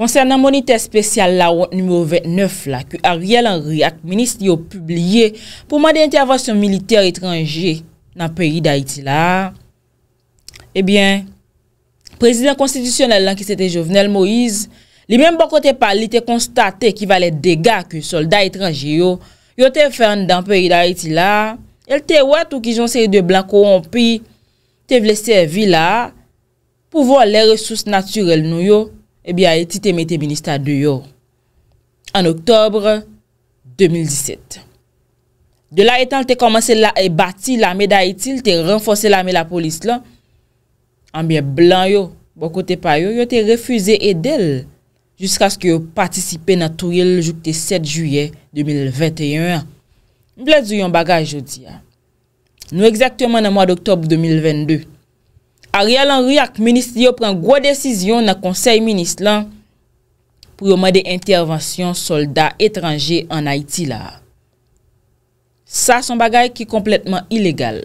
Ponsèr nan monite spesyal la wot nmou 29 la ki Ariel Henry ak minist yo publie pou man de intervasyon militer etranje nan peyi da iti la. Ebyen, eh prezident konstitisyonel lan ki se te jovenel Moïse, li menm bakote pali te konstate ki valet dega ki soldat etranje yo yo te fèn nan peyi da iti la. El te wè tou ki jonsè de blan kou an pi te vlesè vi la pou vwa le resous natyrel nou yo. Ebya eh e ti teme te ministat de yo. An oktobre 2017. De la etan te komanse la e bati la me da etil, te renfose la me la polis la. An biye blan yo, bokote pa yo, yo te refuze edel. Juskas ki yo patisipe na touye l jokte 7 juye 2021. Mblet zuyon bagaj yo di ya. Nou ekzaktouman an mwa de oktobre 2022. Ariel Henry ak minist yo pren gwa desisyon na konsey minist lan pou yo mwen de intervansyon soldat etranje an Haiti la. Sa son bagay ki kompletman ilegal.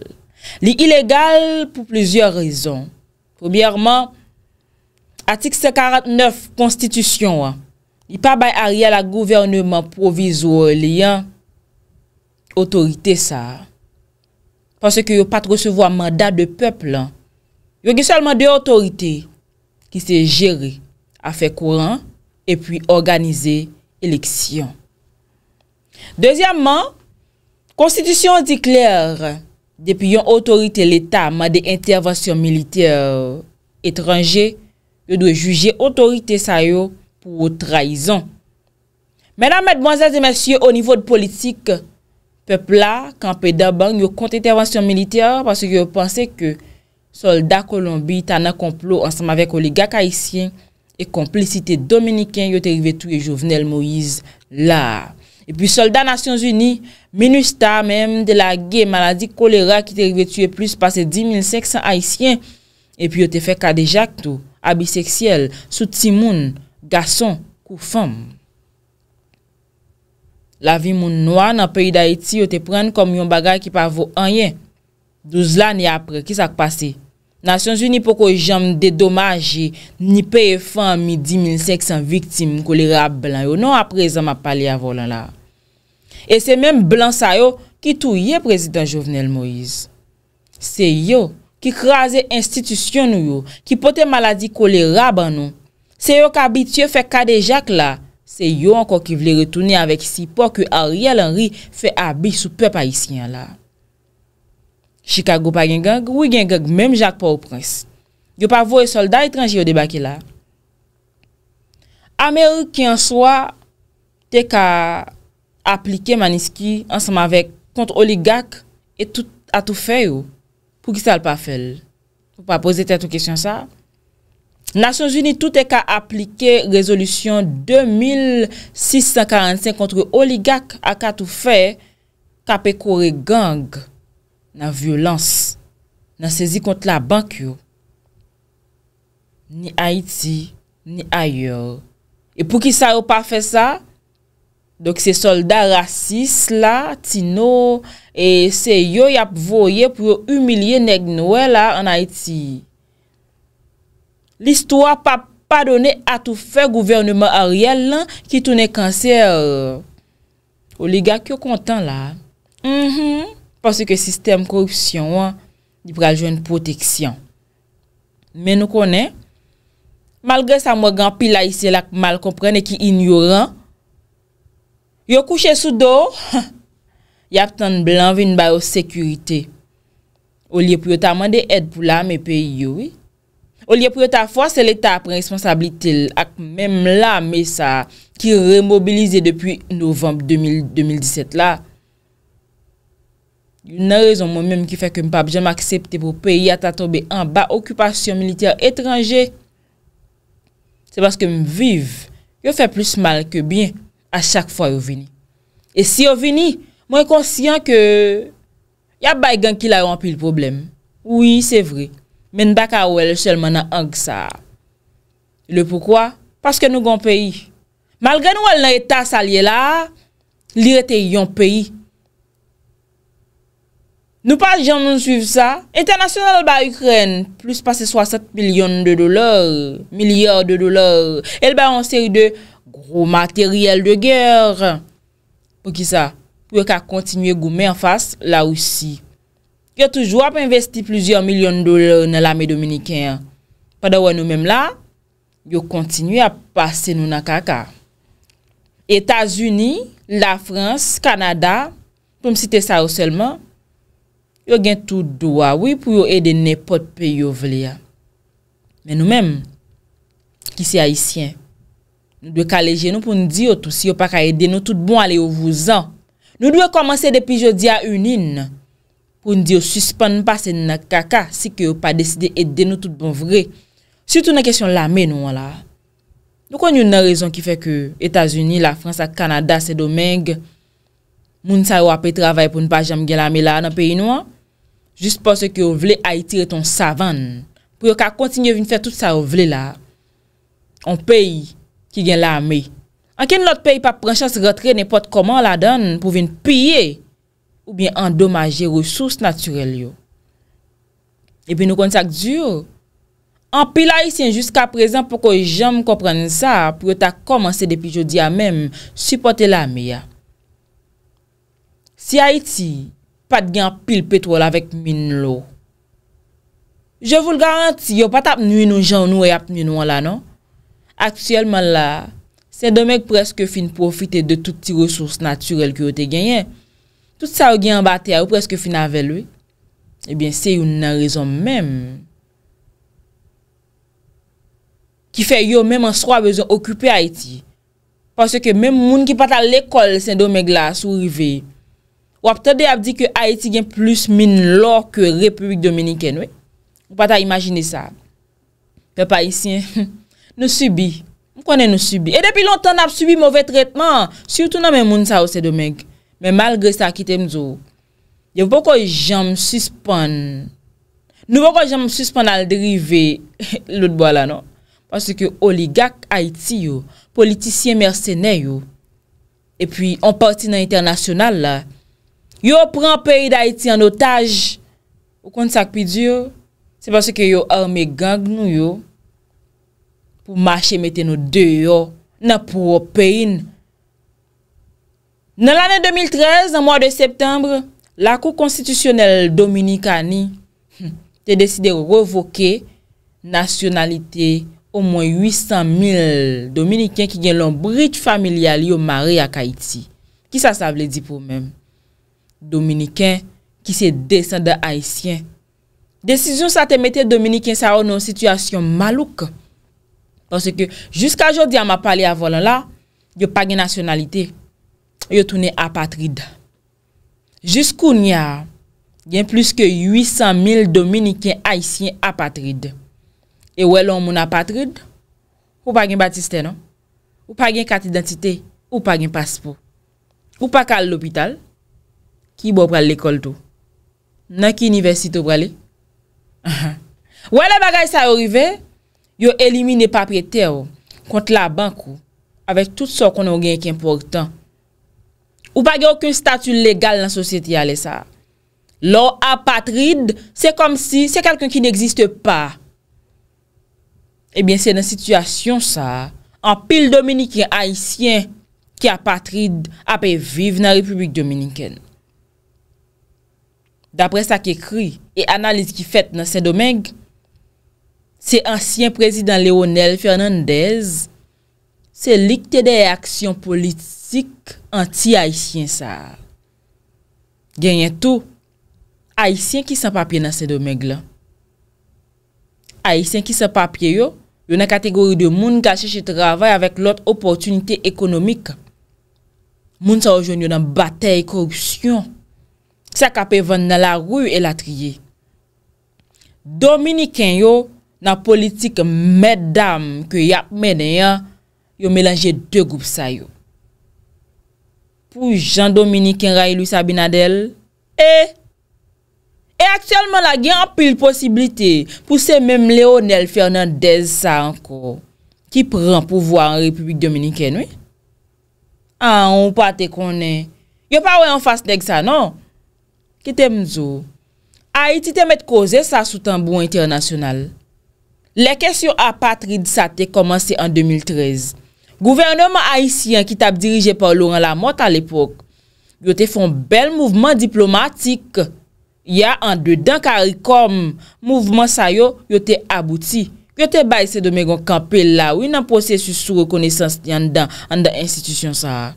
Li ilegal pou plezyon rezon. Foubyarman, atik se karat neuf konstitusyon wa. Li pa bay Ariel a gouvernement provizor li an otorite sa. Panse ki yo pat resevo a mandat de pepl lan Yo gen salman de otorite ki se jere a fe kouran e pi organize eleksyon. Dezyanman, konstitusyon dikler depi yon otorite l'Etat ma de intervasyon militer etranje, yo dwe juje otorite sa yo pou ou traizon. Menan mèd mwazèz e mèsyè o nivou de politik, pepla kanpe daban yo konti intervasyon militer parce yo yon panse ke Soldat Kolombi tana komplo ansam avek oligak Haitien e komplicite Dominikien yo te rive tuye jovenel Moïse la. E pi soldat Nasyons Uni, minusta menm de la ge maladi kolera ki te rive tuye plus pase 10.500 Haitien e pi yo te fe kade jak tou, abiseksyel, soutimoun, gason, koufam. La vi moun nouan nan peyi da Haiti yo te pren kom yon bagay ki pa vo anyen. 12 lani apre, ki sak pase? Nasyon zwi ni poko jam dedomaje ni peye fan mi 10.500 viktim kolera blan yo non aprezen ma pali avolan la. E se menm blan sa yo ki touye prezident Jovenel Moïse. Se yo ki kraze institisyon yo, ki pote maladi kolera ban nou. Se yo kabit yo fe kade jak la, se yo ankon ki vle retouni avek si po ki Ariel Henry fe abi soupe paisyen la. Chicago pa gen gen, wou gen gen, mèm Jacques Paul Prince. Yo pa vwe soldat etranji yo debake la. Amerik ki an swa, te ka aplike Maniski, an seman vek kontre oligak, e tout a tou fey yo, pou ki sa l pa fel. Pou pa pose te tou kesyon sa. Nations Unis, tout te ka aplike rezolution 2645 kontre oligak a ka tou fey, ka pe kore genk. nan violans, nan sezi kont la bank yo. Ni Haiti, ni ayer. E pou ki sa yo pa fe sa, dok se soldat rasis la, tino, e se yo yap voye pou yo umilye neg noue la an Haiti. L'istwa pa padone atou fe gouvernement a riel lan ki toune kanser. O lega ki yo kontan la. Mhm. Fosè ke sistem korupsyon wè, di praljou an proteksyon. Men nou konè, malgre sa mwen gant pil la isye lak mal komprene ki inyoran, yo kouche sou do, yap tan blan vin baro sekurite. O liye pou yota mande ed pou la me pe yoi, o liye pou yota fwa se leta apren responsablitil ak mem la me sa ki remobilize depi novembe 2017 la. Yon nan rezon mwen menm ki fè ke m pap jèm aksepte pou peyi atatobè an ba okupasyon militer etranje. Se baske m viv, yon fè plus mal ke bien a chak fwa yon vini. E si yon vini, mwen konsyen ke yon baygan ki la rampi l problem. Oui, se vre, men baka wèl chèl manan an gsa. Le poukwa? Paske nou gon peyi. Mal gen wèl nan etas a liye la, li rete yon peyi. Nou pa jan moun suiv sa, internasyonel ba Ukren, plus pase 60 milyon de dolar, milyon de dolar, el ba anser de gro materyel de ger. Ou ki sa, pou e ka kontinye goume an fas la ou si. Yo toujwa pa investi plouzyon milyon de dolar nan lame Dominiken. Pa da wè nou menm la, yo kontinye a pase nou na kaka. Etas Uni, la Frans, Kanada, pou m site sa ou selman, Yo gen tout do awi pou yo ede nepot pe yo vle ya. Men nou men, kisi haisyen, nou dwe kaleje nou pou nou diyo tout si yo pa ka ede nou tout bon ale yo vouzan. Nou dwe komanse depi jodi a unin pou nou diyo suspon pa se nan kaka si ki yo pa deside ede nou tout bon vre. Soutou nan kesyon lame nou an la. Nou kon yon nan rezon ki fe ke Etasuni la, Fransa, Kanada, Sedomeg, moun sa yo api travay pou nou pa jam gen lame la nan pe inou an. Jus pa se ke ou vle a itire ton savan, pou yo ka kontinye vin fè tout sa ou vle la, on pey ki gen la ame. Anken lot pey pa pransha se retre, nepot koman la dan pou vin piye, ou bin endomaje resous naturel yo. E bin nou konti sak diyo, an pi la isen jusqu'a prezen pou ko jem komprenne sa, pou yo ta komanse depi jodi a mem, supporte la ame ya. Si a iti, Pat gen pil petwal avèk min lò. Je voul garanti, yo pat apnoui nou jan ou nou e apnoui nou an la, non? Aksyèlman la, Sèndomeg preske fin profite de tout ti resouss naturel ki yo te genyen. Tout sa ou gen batè, ou preske fin avèl wè. Ebyen, se yon nan rezon mèm. Ki fè yon mèm an swa bezon okupè Haiti. Pansè ke mèm moun ki pat al lèkol Sèndomeg la sou rivey, Ou ap tade ap di ke Haiti gen plus min lor ke Republik Dominikèn, we? Ou pata imajine sa? Pe pa isyen? Nou subi. Mwen konen nou subi. E depi lontan ap subi mowè tretman. Siyoutou nan men moun sa ou se domèk. Men malgre sa akite mzou. Yevou poko jem suspon. Nou poko jem suspon al derive lout bo la, no? Pansi ke oligak Haiti yo. Politisyen mersenè yo. E pi an parti nan internasyonal la. Yo pran peyi d'Haïti an otaj ou kont sakpid yo, se baso ke yo arme gang nou yo pou mache meten nou deyo nan pou wop peyin. Nan l'anè 2013, an mwa de septembre, la kou konstitusyonel dominikani te deside revoke nasyonalite ou mwen 800 mil dominikien ki gen l'ombrit familiali yo mare a Kaïti. Ki sa sa vle di pou mèm? Dominikèn ki se desende Haitien Desisyon sa te mette Dominikèn sa ou nou Sityasyon malouk Pansè ke jiska jodi a ma pali a volan la Yo pagin nasyonalite Yo toune apatride Jiskou ni a Gen plus ke 800 mil Dominikèn Haitien apatride E wè lon moun apatride Ou pagin batiste non Ou pagin kat identite Ou pagin paspo Ou pakal lopital Ki bo pral l'ekol tou? Nan ki universite ou pral li? Ou an la bagay sa yorive, yo elimine papete ou, kont la bank ou, avek tout so kon ou gen ki important. Ou pa ge ouke statu legal nan sosyeti ale sa. Lo apatride, se kom si se kalkon ki ne existe pa. Ebyen se nan sitwasyon sa, an pil dominiken haisyen ki apatride apè vive nan republik dominiken. Dapre sa kekri e analiz ki fèt nan sè domèg, se ansyen prezident Léonel Fernandez, se likte de reaksyon politik anti-haïsyen sa. Genyen tou, haïsyen ki sè papye nan sè domèg la. Haïsyen ki sè papye yo, yon nan kategori de moun gache che travè avèk lot opotunite ekonomik. Moun sa oujon yo nan batèye korupsyon. sa kape ven nan la rou e la triye. Dominiken yo, nan politik medam ke yap menen yan, yo melanje de goup sa yo. Pou Jean Dominiken raye lou sa binadel, e, e akselman la gen apil posibilite pou se menm Leonel Fernandez sa anko ki pran pou vwa an Republik Dominiken, oui? An, ah, ou pa te konen? Yo pa wè an fas neg sa, non? Kite mzou, Haiti te met koze sa soutan bon internasyonal. Le kesyon apatrid sa te komanse an 2013. Gouvernement Haitien ki tab dirije pa Laurent Lamotte al epok, yo te fon bel mouvman diplomatik. Ya an dedan karikom, mouvman sa yo yo te abouti. Yo te bayse de me gon kampe la, ou wi yon an pose su sou rekonesans yon dan, an dan institisyon sa.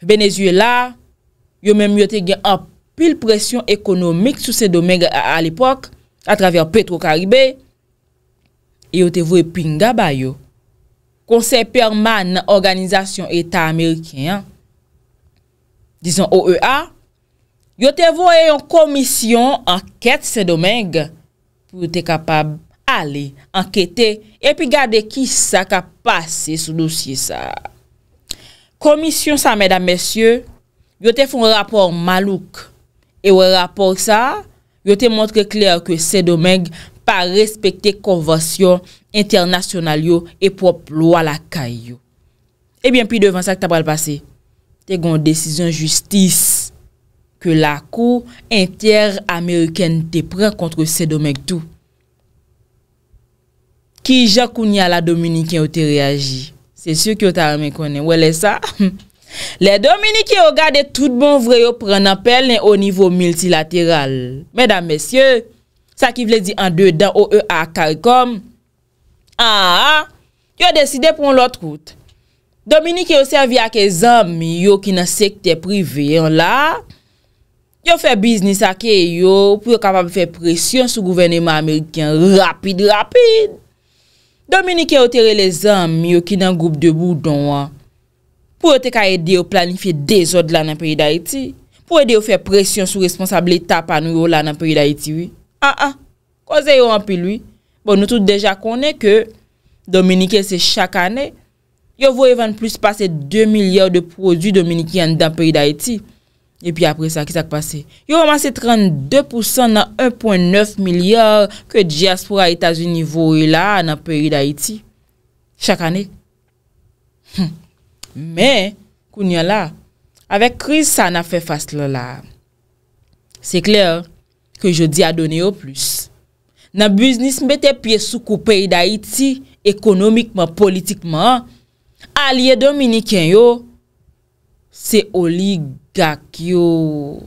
Venezuela, yo menm yo te gen ap, pil presyon ekonomik sou sè domèng a l'ipok, a travèr Petro-Karibè, e yotevo e pinga bayo. Konsey Perman Organizasyon Eta Amerikè, dison OEA, yotevo e yon komisyon anket sè domèng pou yote kapab ale anketè, e pi gade ki sa ka pase sou dosye sa. Komisyon sa, mèdame, mèsyè, yotefon rapor malouk E wè rapor sa, yo te montre kler ke Sedomeg pa respekte konvasyon internasyonal yo e pop lwa la kay yo. Ebyen pi devan sa ki ta pral pase, te gon desisyon justis ke la kou inter-ameriken te prek kontre Sedomeg tou. Ki jakouni a la Dominikien yo te reagi? Se syo ki yo ta reme konen, wè le sa? Le Dominiki yo gade tout bon vre yo pren apel nen o nivou multilateral. Medan mesye, sa ki vle di an de dan o e akal kom. A, ah, ah, yo deside pon lot kout. Dominiki yo servi ak e zanmi yo ki nan sekte privyon la. Yo fe biznis ake yo pou yo kapab fe presyon sou gouvenneman Amerikyan rapide, rapide. Dominiki yo tere le zanmi yo ki nan goup de boudonwa. pou yo te ka edi yo planifiye desod la nan peri da iti, pou edi yo fe presyon sou responsable etapa nou yo la nan peri da iti, oui. Ha, ha, konze yo wampi lwi, bon nou tout deja konen ke, Dominike se chak ane, yo vou even plus pase 2 milyar de produs Dominike yon dan peri da iti, e pi apre sa, ki sa k pase? Yo waman se 32% nan 1.9 milyar ke diaspora etasi nivou yon la nan peri da iti, chak ane. Men, koun yon la, avèk kriz sa nan fè fas lò la. Se kler, kè jodi a donè yon plus. Nan biznis mbète pye soukoupe yi da iti, ekonomikman, politikman, a liye dominikyan yon, se oligak yon.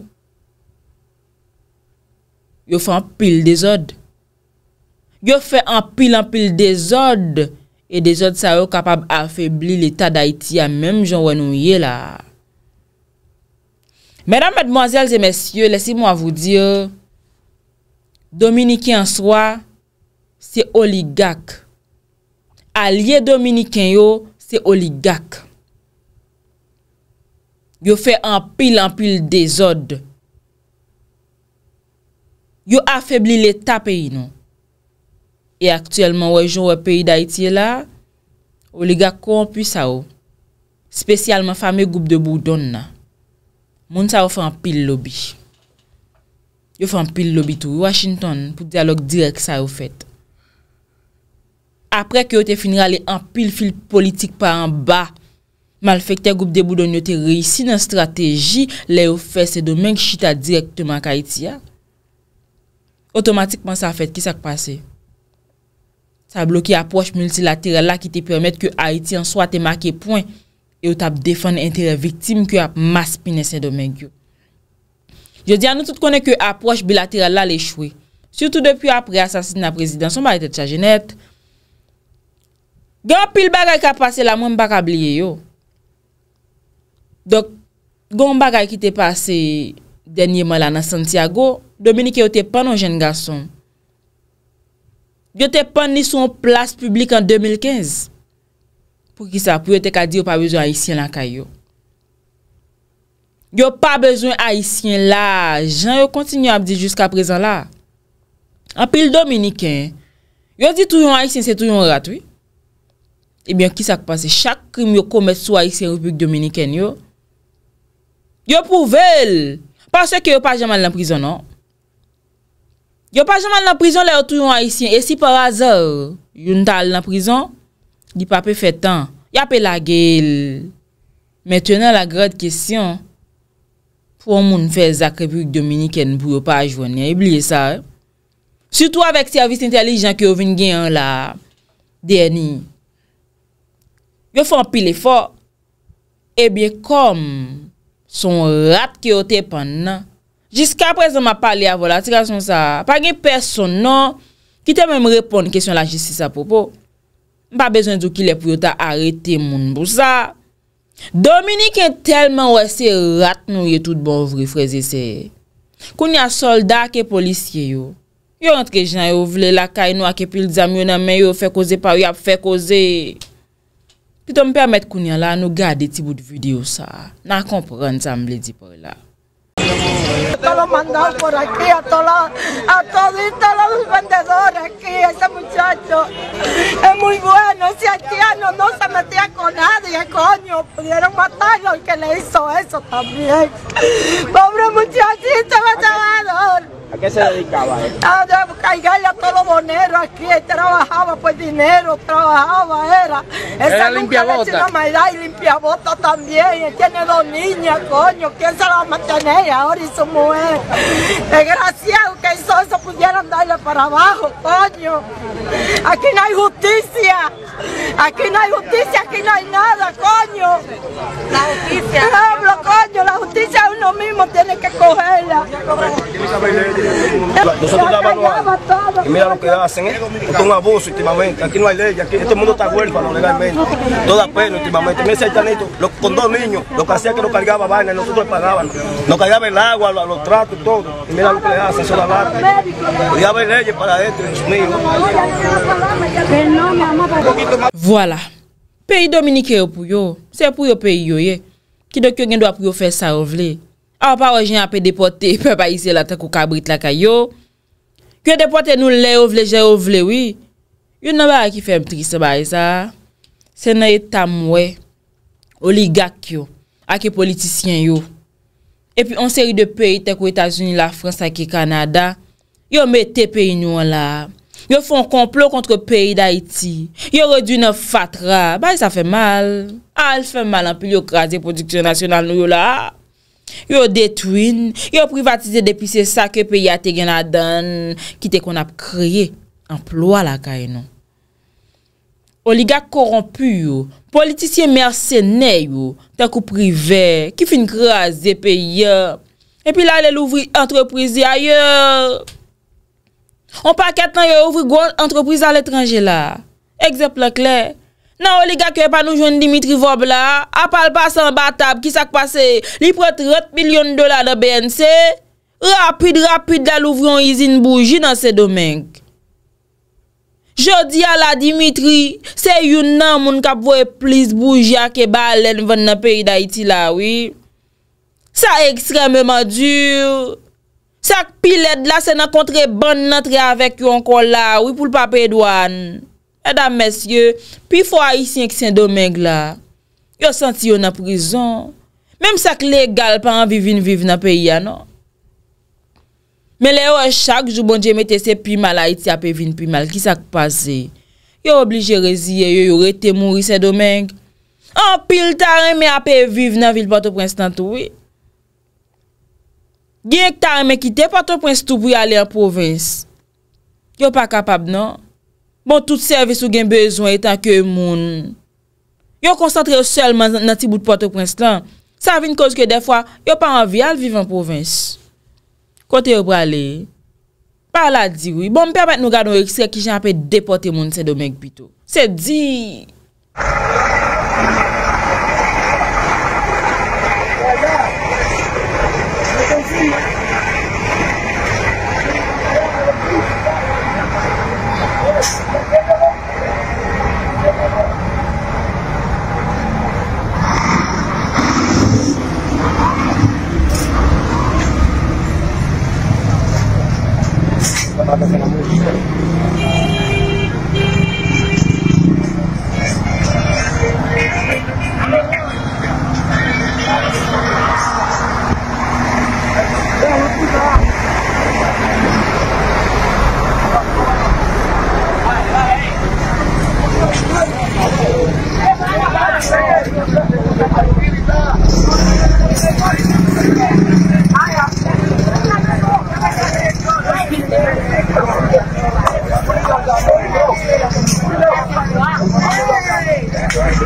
Yon fè an pil dezod. Yon fè an pil an pil dezod. E dezod sa yo kapab afebli l'Etat d'Haïti ya mèm joun wè nou yè la. Mèdam, mèdmoazèl, zè mèsyè, lèsi mò avou diyo. Dominikèn swa, se oligak. Alye Dominikèn yo, se oligak. Yo fè anpil anpil dezod. Yo afebli l'Etat peyi nou. E aktyelman wè joun wè peyi da itye la, wè liga konpou sa ou, spesyalman fame goup de boudon nan, moun sa ou fè an pil lobi. Yo fè an pil lobi tou, Washington, pou dialog direk sa ou fèt. Aprek yo te finir ale an pil fil politik pa an ba, mal fèk te goup de boudon yo te reisi nan strategi le ou fè se do menk chita direktman ka itye. Otomatikman sa fèt, kisak pase? sa bloke apoche multilatere la ki te pwemet ke Aitian swa te make pwen e ou tap defan entere viktim ke ap mas pinesen domen gyo. Je di anou tout konen ke apoche bilatere la le chwe. Soutou depi apre asasit na prezidanson ba ete chajenet. Gon pil bagay ka pase la mwen baka bliye yo. Dok, gon bagay ki te pase denye man la nan Santiago, Dominike ou te panon jen gason. Yo te pan ni sou an plas publik an 2015. Pou ki sa pou yo te ka di yo pa bezon haisyen la ka yo. Yo pa bezon haisyen la. Jan yo kontinyo ap di jiska prezan la. An pil dominiken. Yo di tou yon haisyen se tou yon ratou. Ebyen ki sa kou pan se chak krim yo kou met sou haisyen republik dominiken yo. Yo pou vel. Paswe ki yo pa jaman lan prizon nan. Yo pa jaman nan prizon le otou yon aisyen, e si pa razor yon ta al nan prizon, di pa pe fetan. Ya pe la gèl, mè tènen la grèd kèsyon, pou an moun fè Zakrebouk Dominik en bou yo pa ajvònyan. Ibliye sa, eh. Soutou avèk servis intelijan ki yo vin gen yon la dèni. Yo fè an pil e fò, e bè kom son rat ki yo tè pan nan, Jiska aprezen ma pale a volatikasyon sa, pa gen person nan, kite men me repon kesyon la jistis apopo. Mpa bezwen zou ki le pou yo ta arete moun bou sa. Dominik e telman wese rat nou ye tout bon vrifreze se. Koun ya solda ke polisye yo, yo antre jenay ou vle la kay nou a ke pil zamyon ame, yo fe koze pa ou yap fe koze. Pi to mpermet koun ya la nou gade ti bout videyo sa. Nan kompran sa mle di por la. Todos los mandados por aquí, a todos a los vendedores aquí, ese muchacho es muy bueno, ese haitiano no se metía con nadie, coño, pudieron matarlo el que le hizo eso también. Pobre muchachito, vendedor. ¿A qué se dedicaba él? Ah, a cargarle a todos los boneros aquí, él trabajaba por dinero, trabajaba, era. Esa era limpia y limpia también. Él tiene dos niñas, coño, ¿quién se la va a mantener ahora y su mujer? Desgraciado que hizo se pudieran darle para abajo, coño. Aquí no hay justicia, aquí no hay justicia, aquí no hay nada, coño. La justicia. Hablo, coño, la justicia uno mismo tiene que cogerla. Nosotros la evaluamos y mira lo que hacen, ¿eh? es un abuso últimamente, aquí no hay ley, aquí este mundo está huérfano legalmente, toda pena últimamente, mira ese tanito, con dos niños, lo que hacía que lo cargaba vaina, y nosotros le pagaban, nos cargaba el agua, los, los tratos y todo, y mira lo que le hacen, eso la lata, ya hay leyes para esto, Dios mío. Voilà. Pays Dominikè yo pou yo, c'est pou yo pays yo ye, ki do kyo gen do ap pou yo fè sa vle. A ou pa ou jen apè depote pe pa isè la te kou kabrit la ka yo. Kyo depote nou le ou vle je ou vle wi. Yo nan ba a ki fèm trist ba e sa. Se nan e tamwe, oligak yo, a ki politisyen yo. E pi on seri de peyi te kou Etasouni la, Fransan ki Kanada. Yo me te peyi nou an la. Yo fon komplon kontre peyi d'Haiti. Yo rodi nou fatra. Ba e sa fè mal. Al fè mal an pi yo krasi produksyon nasyonal nou yo la. Yo detwin, yo privatize depi se sa ke pe yate gen adan, ki te kon ap kreye, emplwa la ka enon. Oligak korompu yo, politisye mersene yo, tenk ou prive, ki fin kre aze pe yon, epi la lel ouvri entreprise a yon. On pa ket nan yo ouvri gwa entreprise al etranje la, ekze plek le. Nan ou li ga ke panou joun Dimitri Vob la, apal pa san batab ki sak pase li pre 30 milyon dola de BNC, rapide rapide la louvron izin bouji nan se domenk. Jodi a la Dimitri, se yon nan moun kap vwe plis bouji a ke balen vwenn na peyi da iti la, oui. Sa ekstrememan djur, sak pilet la se nan kontre ban natre avek yon kon la, oui pou l papey douan. Edam mesye, pi fo a isyen ki sen domeng la, yo senti yo nan prizon. Mem sa ki legal pa an vivin viv nan pe ya non. Me le bon yo en chak, jou bon dje metese pi malay ti api vin pi mal, ki sa ki pase. Yo oblige reziye, yo yo rete mouri sen domeng. An pil ta reme api viv nan vil pato prens tan touwe. Gen ek ta reme kite pato prens toubou ya le an provins. Yo pa kapab non. Bon, tout servis ou gen bezon etan ke moun. Yo konsantre yo selman nan ti bout poto prens lan. Savi n koz ke defwa, yo pa anvi al vivan povins. Kote yo prale, pala diwi, bon mpermet nou gado eksek ki jan apet depote moun se domen kpito. Se di... está fazendo muito diferente.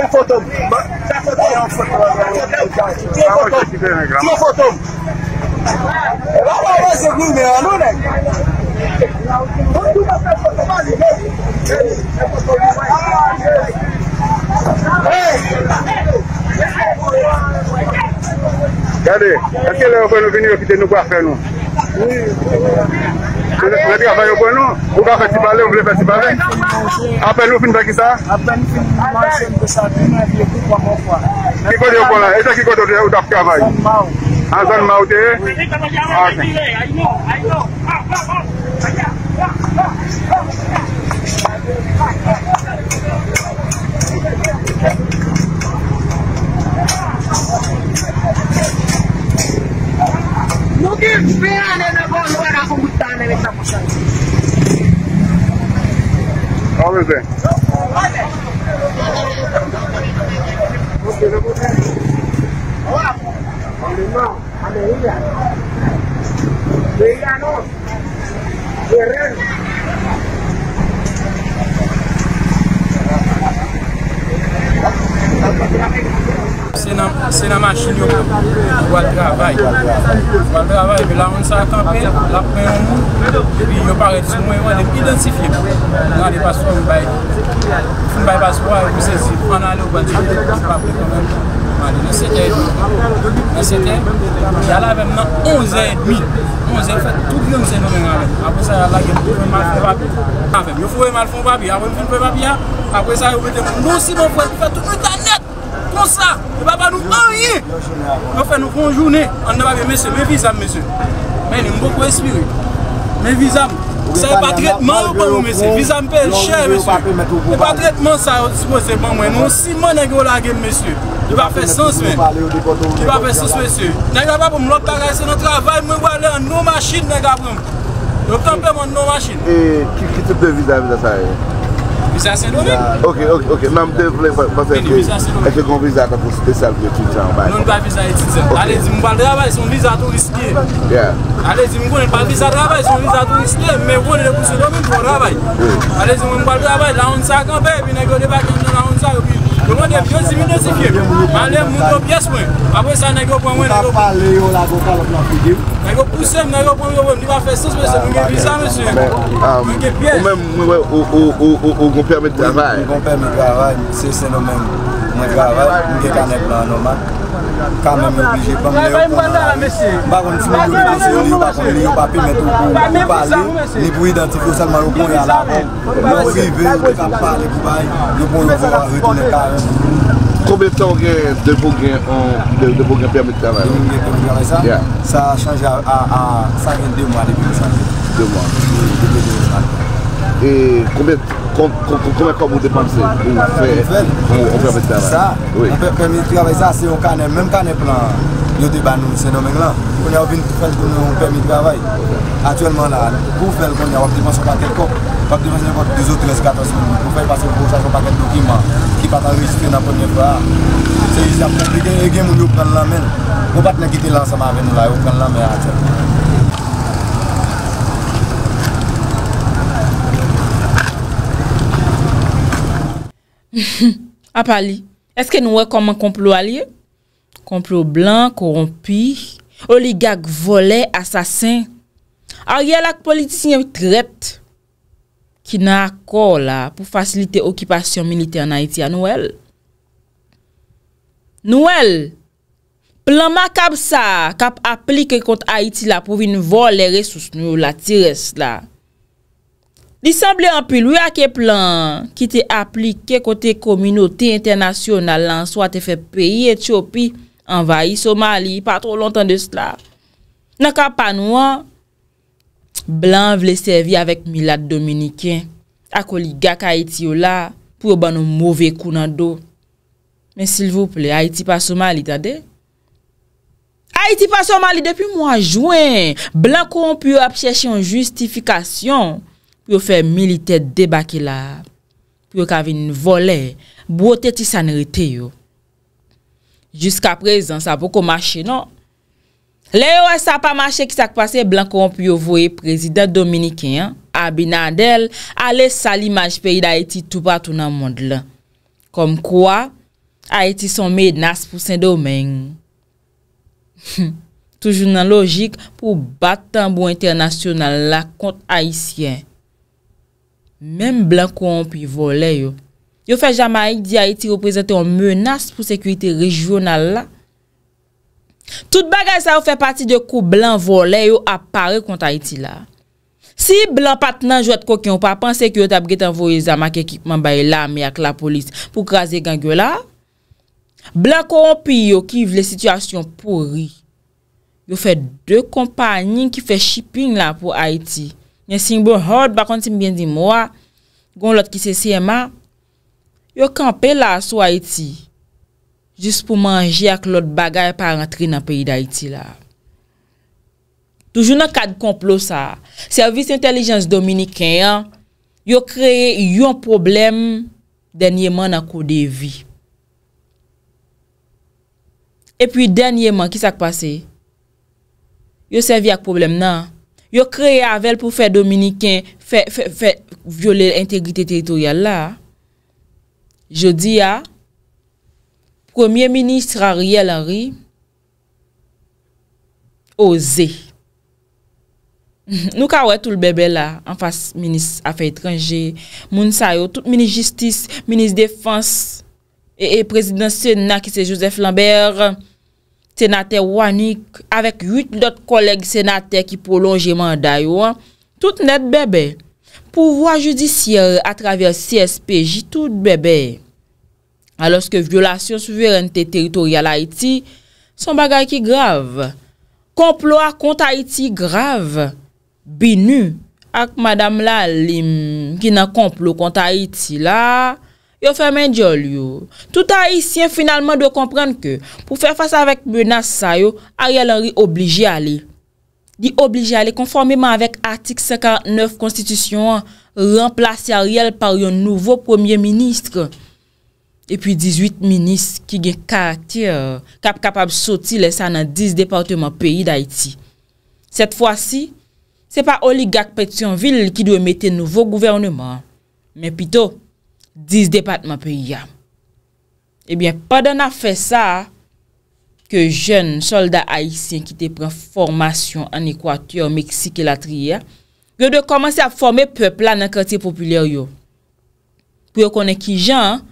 Ti yo fotom? Ti yo fotom? Ti yo fotom? Ewa nan nan zekoun men anou neg? Non touman fè fotoman li gen? Ti yo fotom? Ti yo fotoman li gen? Hey! Hey! Gade, eske le yo pon nou vinye yo fite nou kwa fè nou? Gade, eske le yo pon nou vinye yo fite nou kwa fè nou? Nè! Se le fè ti kwa fè yo pon nou, ou kwa fè si bale, ou vle fè si bale? Apen nou fin trakisa? Apen nou! Mwen ah, bon, se mwen sa dene, ye kouk wap wap wane Ki kouk yo kou la, e se ki kouk do de, ou ta fke avay An san maw te Ane Ane Ame se Ame se Siramutan. Wah, Thank you. Se nan machin yo, wad travay. Wad travay, wè la on sa akampè, la pren anou, pi yo pare tse mwen wè den identifiè. Nan de baswoy mwen bay, mwen bay baswoy, mwen se zi pran ale wè, mwen se pran ale wè, nan se te, nan se te, yalave mnen 11 et mi, 11 et fè, tout lèm se nou mwen ave, apè sa yalave gen pou mwen mal fèv apè. Yo fò mwen mal fèv apè, avè mwen fèv apè ya, apè sa yalave gen pou mwen fèv apè, E wè pa va nou fèn yè. Nou fèn nou fèn yò ou jounè an nan wè mese. Mè vizam mese. Mè in mbòkwen espiri. Mè vizam. Se e pa tretman ou pan wè mese? Vizam pe en che mese. Se e pa tretman sa, sepò se ban mwen. Nou si mannen wè an gen mese. Yè wè fe sòs mè. Yè wè fe sòs mè. Nèkè pa pa m lopta gè se nou travay mè wè wè an nou machin mè gè brèm. Lopta m pe m an nou machin. E ki kritip de vizam mè sa yè? Mwen se a sen do mwen ah, Okey, okey, okey Mwen mwen de flek pa se ki E se kon viza a ta pou se te sal Pye chitsan bay Non pa viza e chitsan Ale zi mwen pal de a bay Son viza tou riske Ale zi mwen pal de a bay Son viza tou riske Mwen wone de pou se do mwen Pon rabay Ale zi mwen pal de a bay La on sa kan pe Pi ne kode baken Non la on sa Pi Mwen dey piye, zi mi dey zi piye. Mwen le mwen kwa piyes mwen. Apo yon sa negyo pwen mwen negyo. Mwen la pa le yo la zon ka lop lan piye. Negyo pwosem, negyo pwen mwen. Li va fe sos mwen se mwen geni vizan mwen se. Mwen geni ah, piyes. Mwen mwen ou goun pwem me travaj. Mwen goun pwem me travaj. Se se nou men mwen travaj. Mwen geni kanen plan nouman. Kamen mw pije pamele w kon an. Bakon ti mwen kou li nan se li, pa pou li yo pape meton kou mwen kou pale, li pou li dan ti kousan mwen kou yalavon, yon si ve yon de kap pale kou pay, yon kou yon vwa yon kou mwen kare. Komè tan gen devogè an, devogè pèmè tè mè? Devogè pèmè tè mè? Sa chanje an, sa gen de ou mwa li. De ou mwa? De ou mwa. E konwen konwen komwou de panse? Konwen fe? Konwen fe? Sa! Oui. Konwen fe mi travay sa se yo kane, mem kane plan yo deban nou se nou men lan. Konwen yo bin pou fel konwen yo konwen fe mi travay. Atwelman la pou fel konwen yo, wak di monson kante kop. Wak di monson yo kote 2 ou 3, 4 ou 5, pou fel pase yo kousan son paket dokiman. Ki patan miske nan ponye va. Se yi sa pouplike, e gen moun yo pren la men. Wapat nan ki te lan sa ma men nou la yo pren la men ache. A pali, eske nou wekoman komplo alye? Komplo blan, korompi, oligak, vole, asasin. A rye lak politisyen wik trept ki nan akor la pou fasilite okipasyon milite an Haiti an nou el. Nou el, planman kab sa, kab aplike kont Haiti la pou vi nou vol le resous nou la tires la. Disemble anpil, wè a ke plan ki te aplike kote kominote internasyonal anso a te fe peyi etsyopi anvayi Somali, pa tro lontan de s'la. Naka panwa, blan vle servi avèk Milad Dominiken, akoli gak Haiti yo la pou yo ban nou mouve kou nan do. Men sil vople, Haiti pa Somali, tade? Haiti pa Somali depi mwa jwen, blan konpyo ap chèche yon justifikasyon. Pyo fè milite debake la, pyo kavin volè, bwote ti sanerite yo. Juska prezen sa pou kou mache non. Le yo an sa pa mache ki sa kpase blan kou an pyo vwe prezident Dominikien, Abinadel, ale sali manj peyi da Haiti tou patou nan mond la. Kom kwa, Haiti son med nas pou sen domen. Toujou nan logik pou batan bou internasyonan la kont aisyen. Mèm blan kou an pi vole yo, yo fè jamayik di Haiti reprezentè an menas pou sekwite rejyonal la. Tout bagay sa ou fè pati de kou blan vole yo apare konta Haiti la. Si blan pat nan jwèd kou ki an pa panse ki yo tabget an voye zamake kikman baye la me ak la polis pou krasi genk yo la, blan kou an pi yo kiv le sityasyon pou ri. Yo fè dè kompanyin ki fè shipping la pou Haiti. Nye sing bon hod, bakon ti mbien di mwa, goun lot ki se si ema, yo kampe la sou Haiti, jis pou manji ak lot bagay pa rentri nan peyi d'Haiti la. Toujou nan kad konplo sa, Servis Intelligence Dominik en, yo kreye yon problem denyeman nan kode vi. E pi denyeman, ki sa kwa se? Yo se vi ak problem nan, Yo kreye avel pou fè dominikèn, fè viole integrite teritorial la. Je di a, premier ministre a riyal a ri, oze. Nou ka wè tout l bebe la, an fass, minis a fè itranje, moun sa yo, tout minis jistis, minis defans, e prezident sè na ki se Joseph Lambert. senate wani avèk 8 dot koleg senate ki polongeman da yon, tout net bebe pou vwa judisière atraver CSP jitout bebe. Aloske violasyon souveran te teritorial Haiti, son bagay ki grav, komplo ak kont Haiti grav, binu ak madame la lim ki nan komplo kont Haiti la, Yo fè men djol yo. Touta hisyen finalman dwe komprenn ke pou fè fasa avèk menas sa yo, a yal anri obliji ale. Di obliji ale konformeman avèk artik 59 konstitusyon remplase a riel par yon nouvo premier ministre. E pi 18 minis ki gen kati kap kapab soti lesan nan 10 departement peyi d'Aiti. Sèt fwa si, se pa oligak Petionville ki dwe mette nouvo gouvernement. Men pito, Dis depatman pe ya. Ebyen, eh padan a fe sa, ke jen soldat Haitien ki te pren formasyon an ekwatyon Meksike latri ya, yo de komanse a forme pepla nan krati populer yo. Pou yo konen ki jan,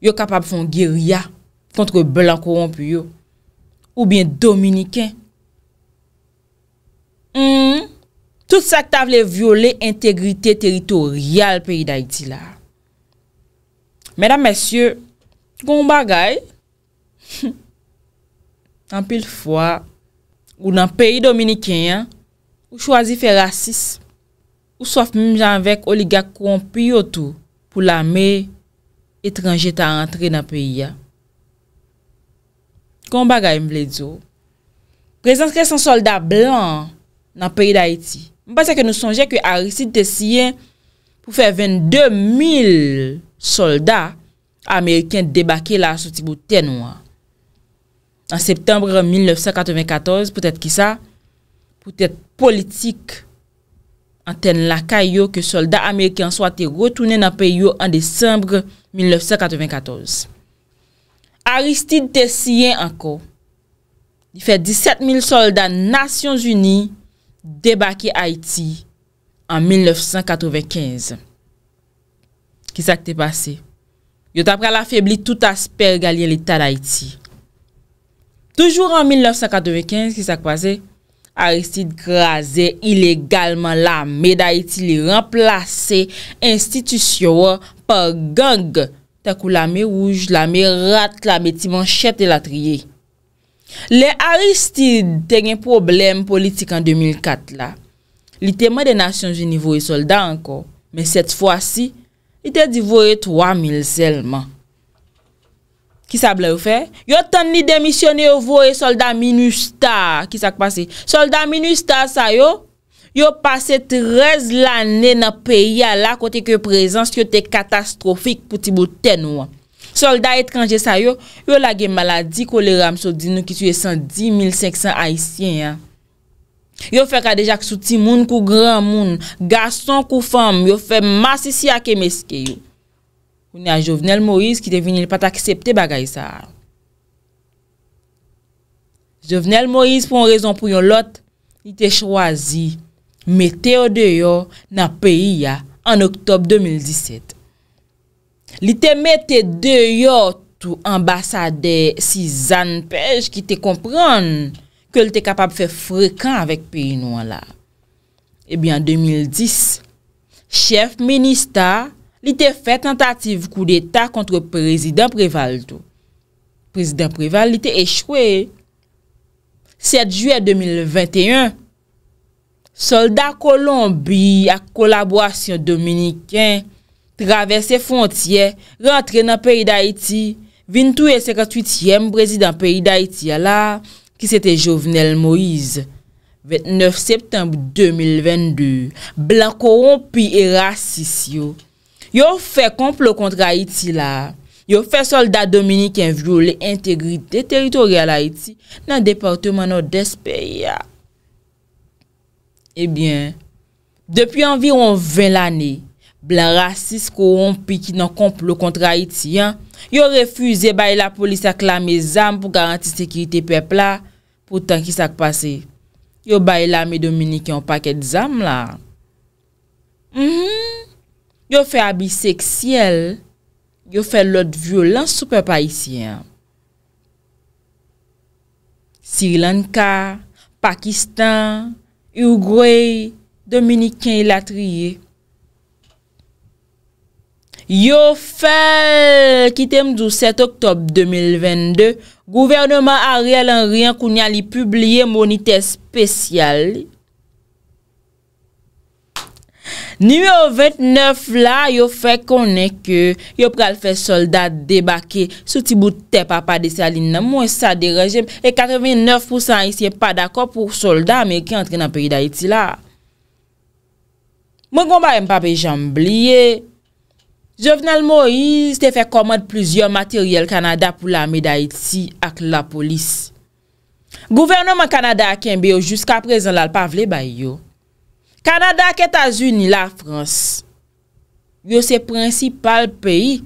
yo kapab fon gerya kontre blan koron pe yo. Ou byen Dominiken. Hmm, tout sa kta vle viole integrite teritorial peyi d'Haiti la. Mèdam mèsyè, goun bagay, an pil fwa, ou nan peyi Dominikènya, ou chwazi fè rasis, ou sof mèm jan vek oligak koun piyotou pou la mè etranjè ta rentre nan peyi ya. Goun bagay m vle dzo, prezant kè san soldat blan nan peyi Daïti, m patè kè nou sonjè kè arisite siyen pou fè 22.000 soldat Ameriken debake la Sotibou tenwa. An septembre 1994, pou tèt ki sa, pou tèt politik an ten laka yo ke soldat Ameriken swate rotounen an pe yo an decembre 1994. Aristide Tessien anko, di fè 17.000 soldat Nasyons Uni debake Haiti En 1995, kisa k te pase? Yo tapra la febli tout asper galien l'Etat d'Haïti. Toujou en 1995, kisa k pase? Aristide graze ilégalman la me d'Haïti, li remplase institisyonwa par gang takou la me ouj, la me rat, la me timon chet de la triye. Le Aristide tenye problem politik an 2004 la. Li teman de nasyon jenivoye solda anko, men set fwa si, li te divoye 3000 selman. Ki sa bla yo fe? Yo tan ni demisyon yo voye solda minusta. Ki sa kwa se? Solda minusta sa yo, yo pase 13 lane na peyi ala kote ke prezans yo te katastrofik pou ti bouten wan. Solda et kanje sa yo, yo lage maladi koleram so di nou ki tue 110 500 haisyen ya. Yo fè kadeja ksouti moun kou gran moun, gason kou fam, yo fè masisi a kemeske yo. Ou ni a Jovenel Moïse ki te vinil pat aksepte bagay sa. Jovenel Moïse pou an rezon pou yon lot, li te chwazi, meteo deyo nan peyi ya, an oktob 2017. Li te mete deyo tou ambasade, si zan pej ki te kompran, l te kapab fè frekant avèk pèri nou an la. Ebyan 2010, chèf ménista li te fè tentative kou d'État kontre prezident Prevalto. Prezident Preval li te échouè. 7 juè 2021, soldat Kolombi ak kolabwasyon dominikèn travesè fontyè rentre nan pèri d'Haïti vintouè 58èm prezident pèri d'Haïti ala Ki sete jovenel Moïse, 29 septembe 2022, blan korompi e rasis yo. Yo fe komplo kontra Haiti la, yo fe soldat Dominique yon vyo le entegri de teritorial Haiti nan departemento despeya. E bien, depi anvi yon 20 lane, blan rasis korompi ki nan komplo kontra Haiti yan, yo refuze bay la polis akla me zam pou garanti sekriti pepla, Poutan ki sak pase, yo baye la me Dominikyan paket zam la. Mhm. Yon fè abiseksyel, yon fè lot vyolans soupe paisyen. Sri Lanka, Pakistan, Uruguay, Dominikyan ila triye. Yo fel kitem djou 7 oktob 2022, gouvernement a riel an rien kou nye li publie monite spesyal. Nime o 29 la, yo fel konen ke, yo pral fe soldat debake, sou ti bout te pa pa de salin nan moun sa de rejim, e 89% yi se pa dako pou soldat me ki antre nan peri da iti la. Moun kon ba yon pa pe jambliye, Jovenel Moïse te fè komèd plouzyon materyèl Kanada pou la mè d'Haïti ak la polis. Gouvernement Kanada akèmbe yo jouska prezen lal pavle bay yo. Kanada akèt azuni la Frans. Yo se prinsipal peyi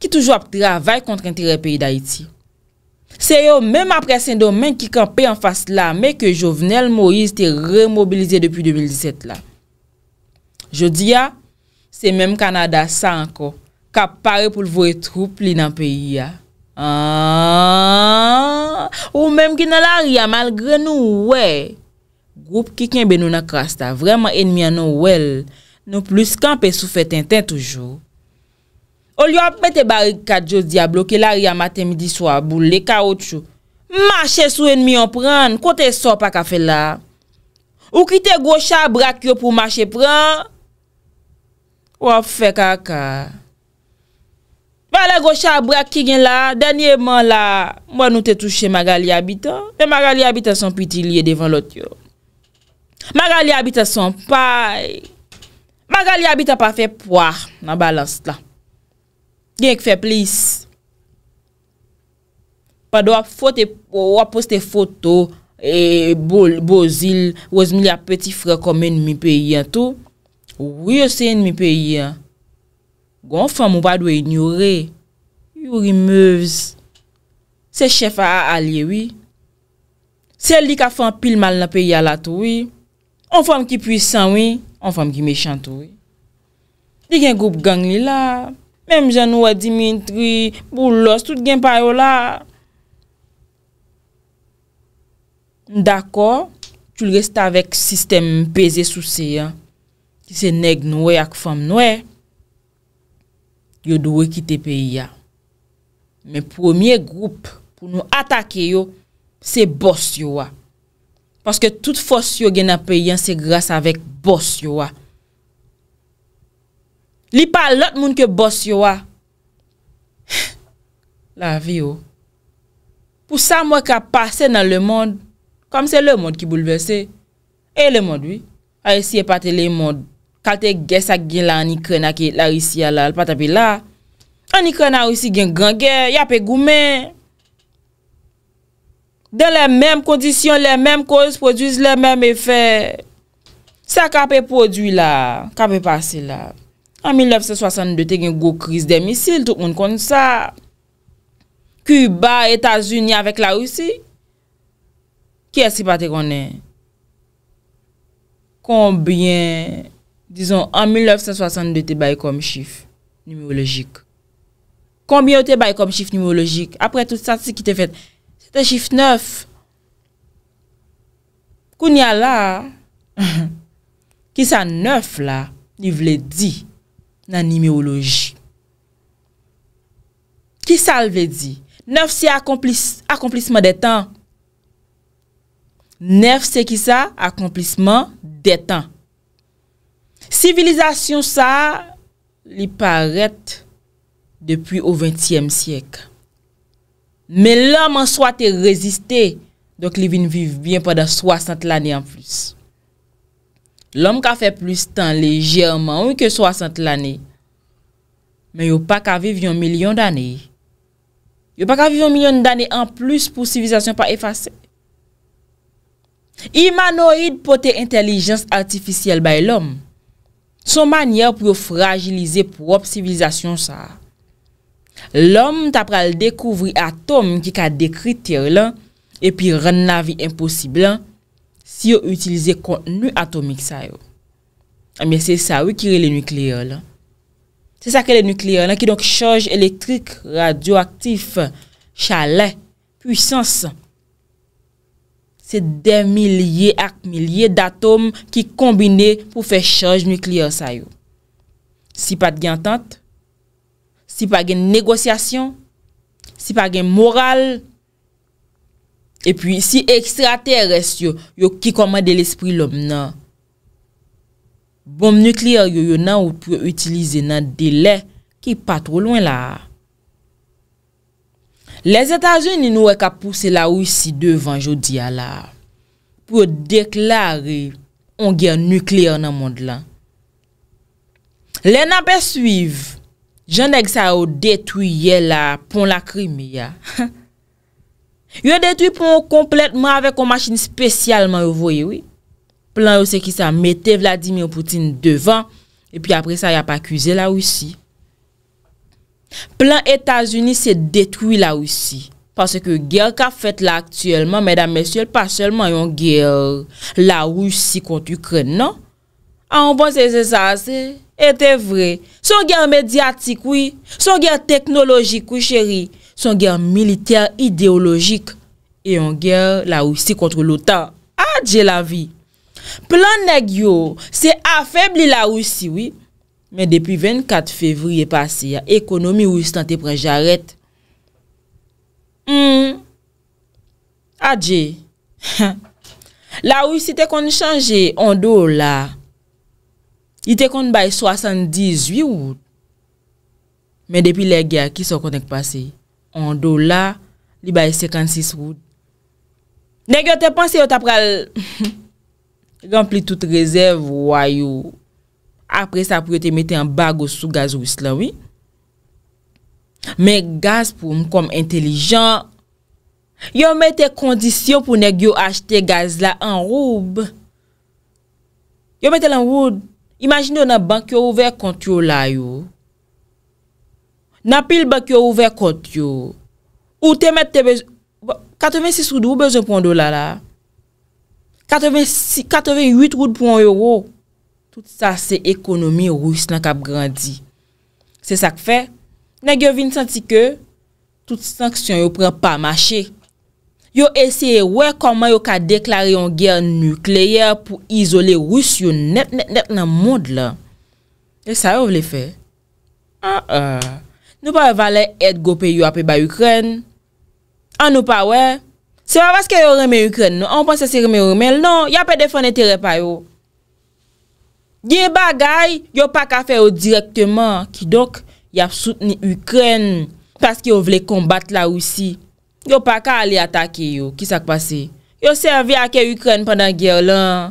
ki toujou ap travè kontre interè peyi d'Haïti. Se yo mèm apre sen domen ki kanpey an fas la mè ke Jovenel Moïse te remobilize depi 2017 la. Je di ya... Se menm Kanada sa anko, ka pare pou l vwoye troup li nan peyi ya. An, ah! ou menm ki nan la ria malgre nou wey. Goup ki kenbe nou na krasta, vreman enmi an nou wel, nou plus kanpe soufè ten ten toujou. Olyop mè te barik kajos diablo ki la ria maten midi swa boule kaoutchou. Mache sou enmi yon pran, kote so pa kafe la. Ou ki te gosha brak yo pou mache pran, Wafè kaka. Wale gosha a brek ki gen la, denye man la, mwen nou te touche magali abita, men magali abita son piti liye devan lot yo. Magali abita son pay. Magali abita pa fe pwa, nan balans la. Genk fe plis. Padwa wap poste foto, e bozil, waz mi la peti frekomen mi pe yantou. Ouye se yon mi peyi ya. Gon fèm ou pa dwe yon yore. Yori mevz. Se chef a a alye wè. Sel di ka fèm pil mal na peyi a la to wè. On fèm ki pwisan wè. On fèm ki mechant to wè. Di gen goup gang li la. Mem jan ou a Dimitri. Boulos. Tout gen payo la. Ndakor. Chul resta vek sistem peze sou se ya. ki se neg noue ak fom noue, yo dowe kite peyi ya. Men premier group pou nou atake yo, se bos yo wa. Paske tout fos yo gen ap peyi an, se gras avèk bos yo wa. Li pa lot moun ke bos yo wa. La vi yo. Pou sa mwen ka pase nan le moun, kom se le moun ki bouleverse, e le moun vi, a esye pati le moun, Kal te gè sa gen la anikè na ki la rissi ya la, l pat apè la. Anikè na rissi gen gen gè, ya pe goumen. Den le mèm kondisyon, le mèm kòz, produs le mèm efè. Sa kape prodwi la, kape pase la. An 1962 te gen gò kriz demisil, tout moun kon sa. Cuba, Etasuni, avèk la rissi. Kè si patè konnen? Konbyen? Dizon, an 1962 te bayi kom chif numeologik. Kambyo te bayi kom chif numeologik? Apre tout sa si ki te fet, se te chif neuf. Koun ya la, ki sa neuf la, ni vle di nan numeologi. Ki sal ve di? Neuf se akomplisman de tan. Neuf se ki sa akomplisman de tan. Sivilizasyon sa li paret depi ou 20e siyek. Men l'om an swate reziste, donk li vin viv bien padan 60 l'anye an plus. L'om ka fe plus tan lejerman ou ke 60 l'anye, men yo pa ka viv yon milyon d'anye. Yo pa ka viv yon milyon d'anye an plus pou sivilizasyon pa efase. Imanoid pote intelijens artificyel bay l'om, Son manye pou yo fragilize prop sivilizasyon sa. L'om tapra l dekouvri atom ki ka dekri ter lan, epi renna vi imposible si yo utilize kontenu atomik sa yo. Amye se sa wikire le nukleol. Se sa ke le nukleol nan ki donk chanj elektrik, radioaktif, chalè, pwisansan. Se den milye ak milye datom ki kombine pou fe chanj nuklyer sa yo. Si pat gen tent, si pat gen negosyasyon, si pat gen moral, e pi si ekstra teres yo, yo ki komade l'espri lom nan. Bom nuklyer yo yo nan ou pou yo utilize nan dele ki pat rou lwen la a. Les Etats-Unis nou wè ka pousse la wisi devan jodi a la pou yo deklare on gen nukleer nan mond lan. Le nan per suive, jenèk sa yo detouye la pon la krimi ya. Yo detouye pon kompletman avè kon machini spesyalman yo voye wè. Plan yo se ki sa mette Vladimir Poutine devan e pi apre sa ya pa kuse la wisi. Plan Etats-Unis se detoui la russi. Pase ke ger ka fet la aktuelman, medan mesyel, pa selman yon ger la russi kont Ukren, nan? An ah, bon se se sa se, ete vre, son ger medyatik, wii, son ger teknologik, wii, cheri, son ger militer ideologik. E yon ger la russi kont l'OTAN, adje la vi. Plan Negyo se afebli la russi, wii. Men depi 24 fevri e pase, ekonomi wis tan te prej jaret. Hmm, adje. La wis ite kon chanje, on do la. Ite kon bay 78 wout. Men depi le gya ki so kon ek pase, on do la, li bay 56 wout. Ne gyo te panse yo tapra, rempli tout rezerv way yo. apre sa pou yo te mette an bago sou gaz wis la, wè? Mè gaz pou m kom entelijan, yo mette kondisyon pou nek yo achte gaz la an roub. Yo mette lan roub, imajine yo nan bank yo ouver kont yo la yo, nan pil bank yo ouver kont yo, ou te mette te bezon, 86 roub ou bezon pou an dola la? 88 roub pou an euro? Toute sa se ekonomi rous nan kap grandi. Se sa k fe, nan gyo vin santi ke, tout sanksyon yo pren pa mache. Yo eseye we koman yo ka deklare yon gyer nukleyer pou izole rous yo net net net nan moun ah, ah. ah, non. non. de la. E sa yo vle fe? A a, nou pa wale et gope yo api ba Ukren. An nou pa we, se wap aske yo reme Ukren nou, an wap aske yo reme Ukren nou, yon pe defon etere pa yo. Gye bagay, yo pa ka fè yo direktman, ki dok, ya soutenik Ukren, paske yo vle kombat la ou si. Yo pa ka ale atake yo, ki sak pase? Yo servi ake Ukren pandan gyer lan.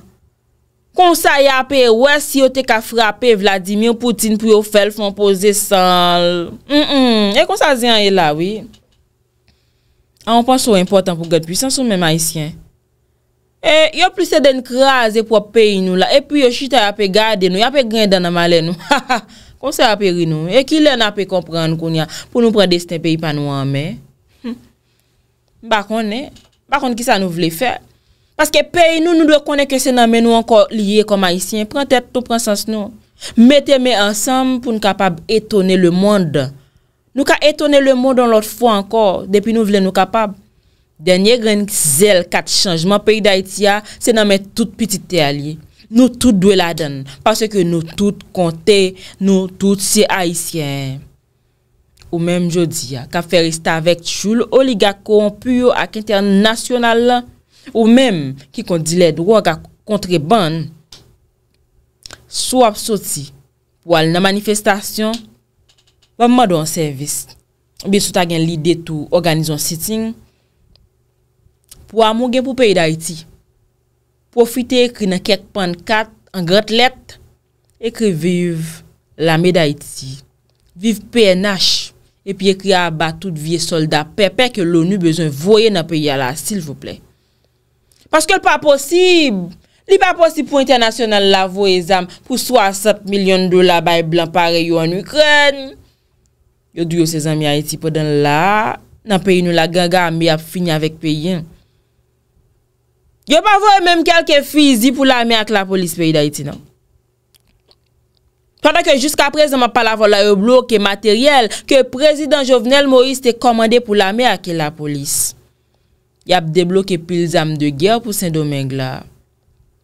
Kon sa yapè, wè si yo te ka frapè Vladimir Poutine pou yo fèl fon pose sanl. E kon sa zyan e la, wè. An, an pan sou important pou gèd pwisan, sou mèm haisyen. E yo plise den kraze pou ap peyi nou la, e pi yo chita ap pe gade nou, ap pe gredan nan male nou. Kon se ap peri nou, e ki lè nan ap pe komprende kon ya pou nou pre desten peyi pa nou anmen. Hm. Bakon e, bakon ki sa nou vle fè. Paske peyi nou nou dwe konen kesen nan men nou ankor liye kon maisyen, pren tèp tou pren sans nou. Mète mè ansam pou nou kapab etone le moun. Nou ka etone le moun don lot fwa ankor, depi nou vle nou kapab. Denye grenk zel kat chanjman peyi da iti ya, se nan men tout piti te alie. Nou tout dwe la den, pase ke nou tout kontè, nou tout se haisyen. Ou menm jodi ya, ka ferista vek choul, oliga konpuyo ak internasyonal la. Ou menm ki kon dile dwo ak kontre ban, sou ap soti pou al nan manifestasyon, waman do an servis, bi sota gen lide tou organizon siting, pou amou gen pou peyi d'Haïti. Profite ekri nan ket pan kat, an gret let, ekri vive la me d'Haïti. Vive PNH, epi ekri a batout vie soldat pepe ke l'ONU bezon voye nan peyi a la, sil vople. Paske l pa posib, li pa posib pou international la voye zan pou 60 milyon dola bay blan pare yo an Ukren. Yo duyo se zan mi Haïti podan la, nan peyi nou la ganga a mi ap finye avèk peyi yon. Yo pa vwe mèm kelke fizi pou la mè ak la polis peyi da iti nan. Fadakè, jiska prez nan ma pala vwe la yo bloke materyel ke prezident Jovenel Moïse te komande pou la mè ak la polis. Yap debloke pil zam de gè ou pou Saint-Domingue la.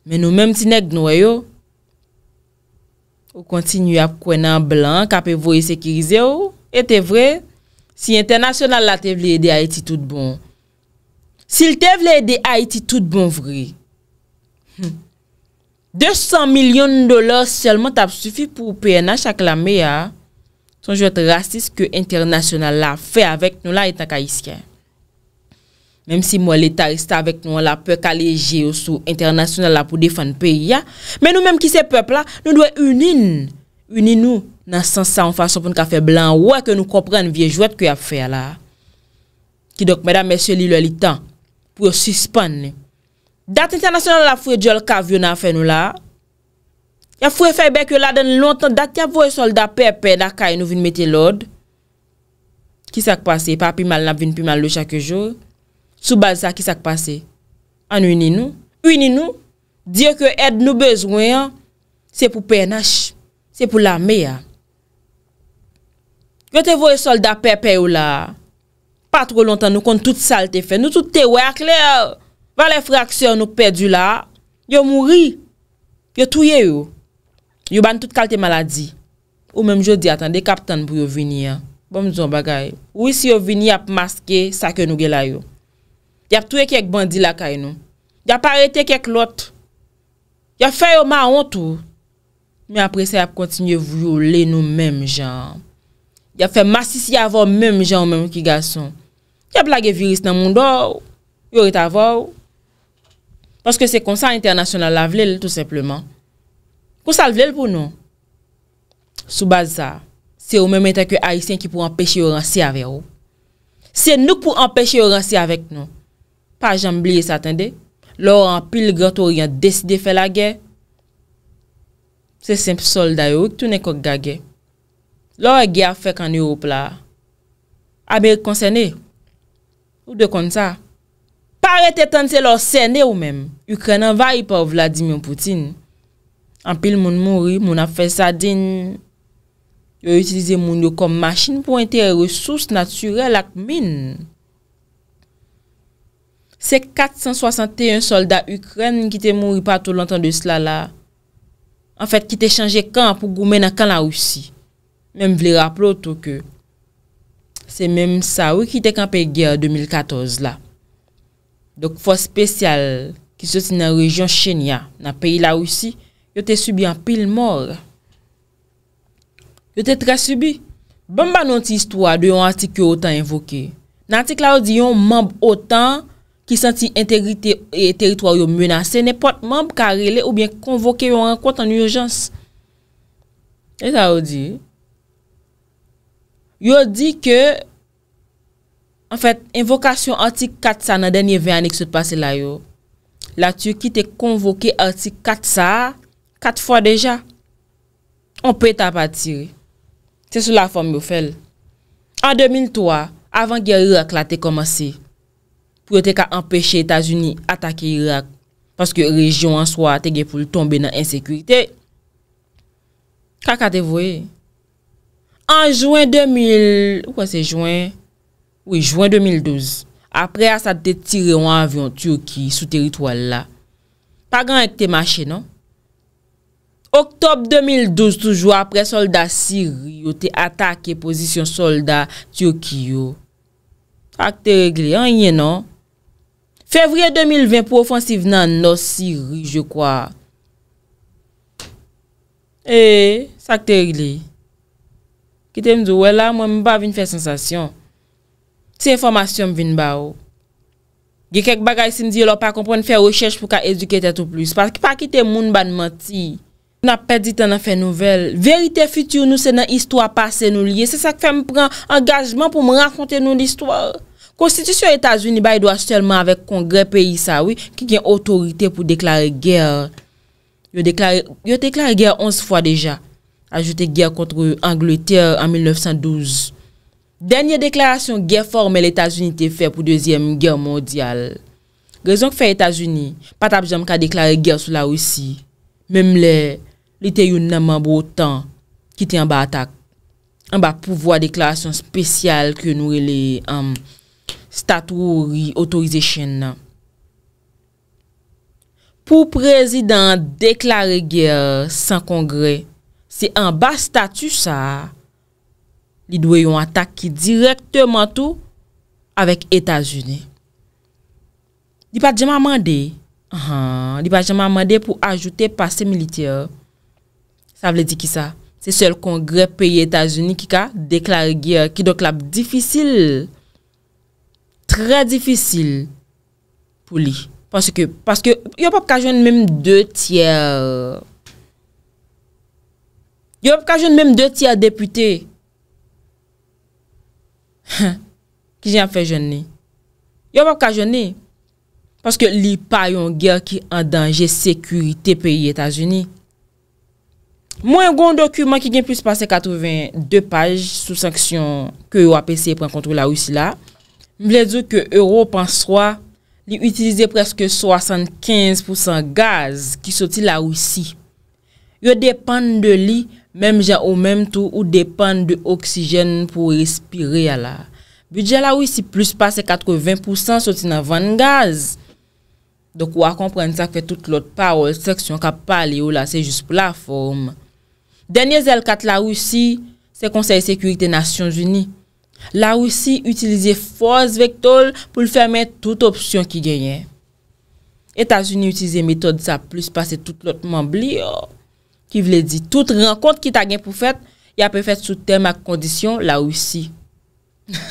Mè nou mèm ti nek nou ayo. Ou kontinu yap kwenan blan kape vwe sekirize ou. E te vwe, si internasyonale la te vle yede a iti tout bon. Sil tev lè de Haiti tout bon vri. 200 milyon dolar selman tap sufi pou PNH aklamè ya, son jwète rasis ke internasyonal la fè avèk nou la etan ka isken. Mem si mwen l'Etat ista avèk nou la pe kaléje ou sou internasyonal la pou defan pe ya, men nou menm ki se pep la, nou dwe unin unin nou nan sansan ou fason pou nou ka fè blan wè ke nou kropren vie jwète kwe ap fè ya la. Ki dok mèdam mèsyo li lò li tan pou yo suspane. Dat international la fwe djol kavyo nan fe nou la, ya fwe fe bek yo la den lontan, dat ya vwe solda pepe da kay nou vin meti lode, ki sak pase, papi mal nan vin pi mal lo chake jor, soubaz sa ki sak pase, an wini nou, wini nou, diyo ke ed nou bezwen, se pou pe nash, se pou la me ya. Gote vwe solda pepe yo la, Pa tro lontan nou kon tout salte fe. Nou tout tewe ak le valen fraksyon nou pedu la. Yo mouri. Yo touye yo. Yo ban tout kalte maladi. Ou menm jodi atan de kapitan pou yo vini bon, ya. Bon mizon bagay. Ou isi yo vini ap maske sa ke nou gela yo. Yap touye kek bandi la kay nou. Yap arete kek lot. Yap fe yo ma ontou. Men apre se ap kontinye voulou lè nou menm jan. Yap fe masisi avon menm jan ou menm ki gason. Kèp lage viris nan moun do ou, yor et avou ou. Nonske se konsant internasyonal la vlel, tout sepleman. Konsant vlel pou nou. Sou baza, se ou mè mè teke aisyen ki pou empèche yor ansi avè ou. Se nou pou empèche yor ansi avè nou. Pa jambliye satende, lor an pilgrat ou yon deside fè la gè. Se semp solda yor, tout ne kòk gage. Lor e gè a fèk an yor oupla. Amerik konsenè, Ou de kon sa, pare te tante lor sene ou mem. Ukren anvayi pa ou Vladimir Poutine. Anpil moun mouri, moun anfe sa din. Yo utilize moun yo kom masjin pou ente resous natyrel ak min. Se 461 soldat Ukren ki te mouri pa to lontan de slala. Anfet ki te chanje kan apou goumen ak kan la ou si. Mem vile rapplo to ke... Se menm sa, wè ki te kanpe gère 2014 la. Dok fò spesyal ki soti nan rejyon chenya, nan peyi la wisi, yo te subi an pil mor. Yo te tra subi. Bamba non ti istwa de yon artik yo otan invoke. Nan artik la wodi, yon mamb otan ki santi enterite teritoryo menase. Se nepot mamb karele ou bien konvoke yon rekwote an urjans. E sa wodi... Yo di ke, en fèt, invokasyon artik 4 sa nan denye 20 anek sot pase la yo, la tiyo ki te konvoke artik 4 sa, 4 fwa deja, on pwè ta patire. Se sou la fòm yo fèl. An 2003, avan gen Irak la te komanse, pou yo te ka empèche Etasuni atake Irak, paske yo rejyon an swa te gen pou l tombe nan ensekwik. Te, kakate vweye, An Jouen 2000, ou kwa se Jouen? Ou e Jouen 2012. Apre a sa te tire an avyon Tiyoki sou teritwal la. Pa gan ete te mache non? Oktob 2012 toujou apre soldat Sirri yo te atake pozisyon soldat Tiyoki yo. Sak te regle, an yon non? Fevriye 2020 pou ofansiv nan nos Sirri yo kwa. E, sak te regle. Ki te mdou, wè la, mwen mwen pa vin fè sensasyon. Se informasyon m vin ba ou. Gye kek bagay sin di, yo lò pa kompon fè rechèj pou ka edukète tout plus. Pas ki pa ki te moun ban manti. Na pedi tan nan fè nouvel. Verite futi ou nou se nan istwa pasè nou liye. Se sa k fè m pran angajman pou m racontè nou l'istwa. Konstitusyon Etasouni ba yi do a sèlman avèk kongre peyi sa wè. Ki gen otorite pou deklare gèr. Yo deklare gèr 11 fwa deja. ajoutè gèr kontre Angleterre an 1912. Dènyè deklarasyon gèr formè l'Etats-Unis tè fè pou deuxième gèr mondial. Gèzon k fè Etats-Unis, pat apjèm ka deklarè gèr sou la roussi. Mèm lè, lè tè yon nanman boutan ki tè anba atak. Anba pou vwa deklarasyon spesyal kè nou lè um, statouri otorizè chèn nan. Pou prezident deklarè gèr san kongre, Se an bas statu sa, li dwe yon atak ki direktman tou avèk Etats-Unis. Li pat jaman mande pou ajoute pase militeur. Sa vle di ki sa? Se sel kongre peyi Etats-Unis ki ka deklari ki do klap difisil. Tre difisil pou li. Paske yon pap kajwen mèm 2 tièr. Yo wap ka joun mèm 2 tia depute. Ki jen fè joun ni. Yo wap ka joun ni. Paske li pa yon gèr ki an danje sekurite pe yi Etasouni. Mwen goun dokumen ki jen pwis passe 82 page sou sanksyon ke yo apese pren kontrou la ou si la. Mwen lè zou ke Europe answa li utilize preske 75% gaz ki soti la ou si. Yo depan de li Mèm jè ou mèm tou ou depan de oksijèn pou respire ala. Bidjè la wisi plus pa se 80% sotin avan gaz. Dok ou a kompren sa kwe tout lot pa ou seksyon ka pali ou la se jous pou la form. Denye zèl kat la wisi se konsey sekurite Nasyon Zuni. La wisi utilize fòs vek tol pou l fèmè tout opsyon ki genyen. Etasuni utilize metode sa plus pa se tout lot mambli yo. Ki vle di, tout renkont ki ta gen pou fèt, ya pe fèt sou tem ak kondisyon la ou si.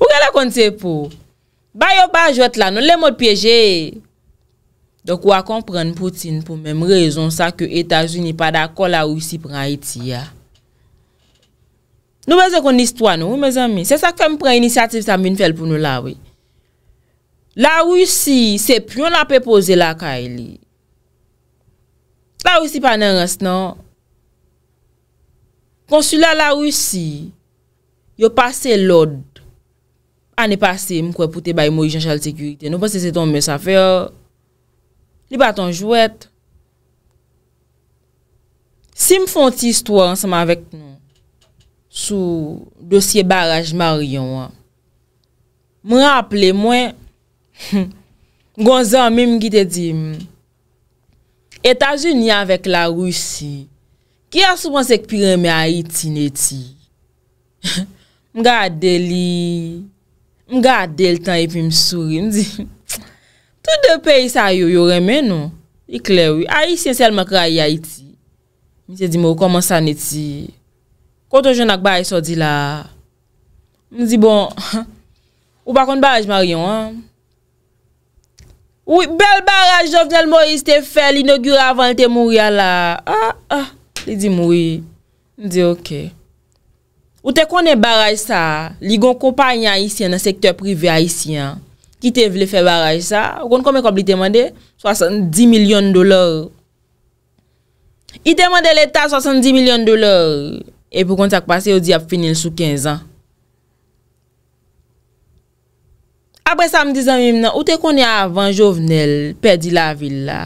Ou gen la kondisyon e pou? Bayo baj wet la nou, le mòd pyeje. Dok wakon pren Poutine pou menm rezon sa ke Etasouni pa dakon la ou si pran iti ya. Nou bezè kon nistwa nou, ou bezè mi? Se sa kem pren inisyatif sa min fèl pou nou la, wey. La ou si, se pyon la pe pose la ka elè. La russi pa nan res nan. Konsulat la russi, yo pase lod, ane pase m kwe pote bay mojenshal sekurite. Nou pa se se ton mes afer, ni pa ton jwet. Si m fon ti istwa anseman vek nan, sou dosye baraj mariyon an, m raple mwen, gwanza m mim ki te di m, Etajouni anvek la rousi, ki asupan sek pi reme a iti neti. Mga adeli, mga adel tan epi msuri, mdi. Tout de pey sa yo yo reme nou, iklewi. A iti yon selman kwa a iti, mdi di mou oh, koman sa neti. Koto joun ak baye so di la, mdi bon, ou bakon baye jmarion an. Ou bel baraj Jovnel Moïse te fè l'inaugur avan l te mouri ala. Ah ah, li di mouri. Di ok. Ou te konen baraj sa, li gon kompanya Haitien nan sektèr privé Haitien. Ki te vle fè baraj sa, ou konen komen kompe li temande, 70 milyon dolar. I temande l'Etat 70 milyon dolar. E pou konen tak pase, ou di ap finil sou 15 an. Apre sa m di zanmim nan, ou te konye avan jovenel, pedi la vil la.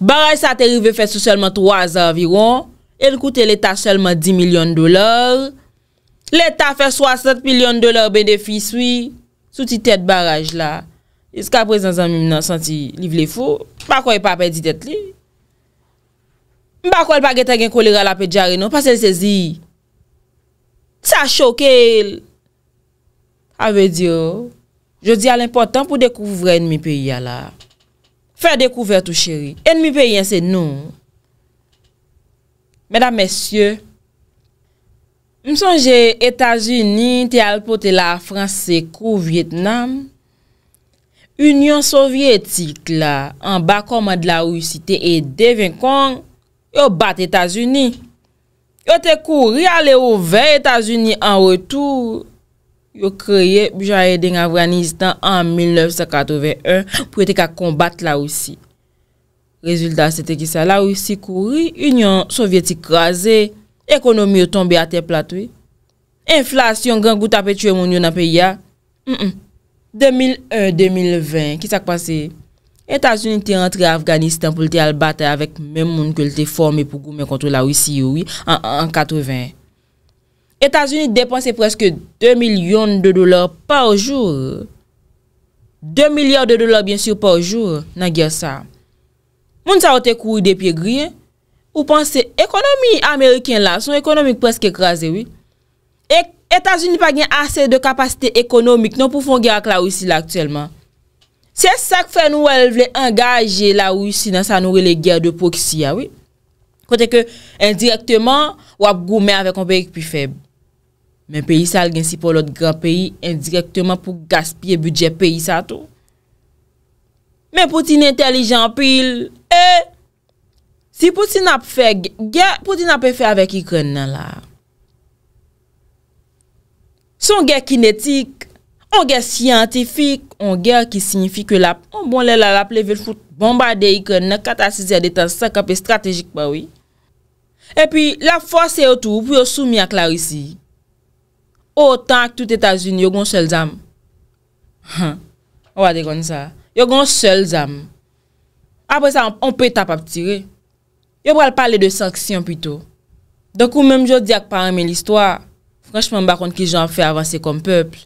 Baraj sa te rive fe sou selman 3 aviron, el koute l'eta selman 10 milyon dolar. L'eta fe 60 milyon dolar benefis, oui, sou ti tet baraj la. E sk apre zanmim nan, santi livle fo, e pa kwen pa pedi tet li. M pa kwen pa gete gen kolera la pe diare nou, pa se l sezi. Sa choke el. A ve di yo. Je di al impotant pou dekouvre en mi peyi ala. Fè dekouvre tou chéri. En mi peyi an se nou. Mèdam mèsyè, msongè Etas-Uni te al potè la Fransèkou Vietnam, Union Sovyetik la, an bakoma de la Rusi te ede venkong, yo bat Etas-Uni. Yo te kouri alè ouve Etas-Uni an retou. Mèdam mèsyè, Yo kreye, bouja e den Afganistan an 1981 pou ete ka kombat la ou si. Rezultat se te ki sa la ou si kouri, union sovieti kreze, ekonomi yo tombe a te platwe. Inflasyon gen gout apetye moun yo na pe ya. 2001-2020, ki sa kwa se? Etasun te rentre Afganistan pou lte albate avek men moun ke lte forme pou goumen kontre la ou si yoi an 1981. Etats-Unis dépense preske 2 milyon de dolar par jour. 2 milyon de dolar, bien sûr, par jour, nan gya sa. Moun sa wote kouy de piye gri, ou pense, ekonomi Ameriken la, son ekonomi preske ekraze, oui. Etats-Unis pa gen ase de kapasite ekonomik, non pou fon gya ak la Ouissi la aktuelman. Se sak fè nou wè vle engaje la Ouissi nan sa nou wè le gya de pok si ya, oui. Kontè ke, indirektèman, wap gou mè avè kompèk pi fèb. Men peyi sa al gen si pou lot gran peyi indirektman pou gaspye budget peyi sa to. Men poutin entelijan pil, e, si poutin ap fe, gè, poutin ap e fe avèk ikon nan la. Son gè kinetik, an gè siyantifik, an gè ki signifi ke la, an bon lè la la plevel fout bombade ikon nan katasize de tan sak ap e strategik pa wè. E pi la fòse yo e tou pou yo soumi ak la wisi. Ou otan ak tout Etats-Unis, yo gon sel zam. Ha, wade kon sa. Yo gon sel zam. Apo sa, on pe tap ap tire. Yo pral pale de saksyon pwito. Donk ou menm jo di ak parame l'histoire. Franschman, m bakon ki jan fe avanse kom pepl.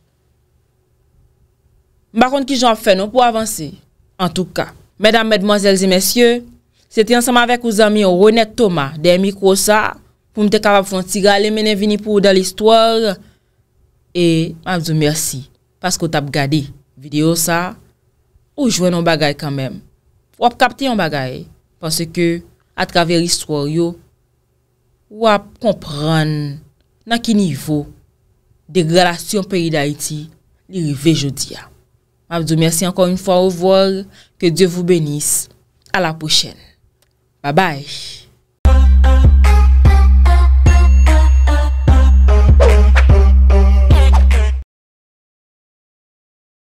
M bakon ki jan fe nou pou avanse. En tout ka. Mèdam, mèdmozèlzè, mèsyè. Sè ti ansam avèk ou zami ou Ronette Thomas, de Emi Krosa, pou m te kava pou fon tiga le mènen vini pou ou dan l'histoire. E, mabzou mersi, paskou tap gade videyo sa, ou jwen yon bagay kamem. Wap kapte yon bagay, paske ke atkave ristworyo, wap kompran nan ki nivou degrelasyon peri da iti li rive jodia. Mabzou mersi ankon yon fwa ou vol, ke Diyo vou benis. A la pochen. Babay!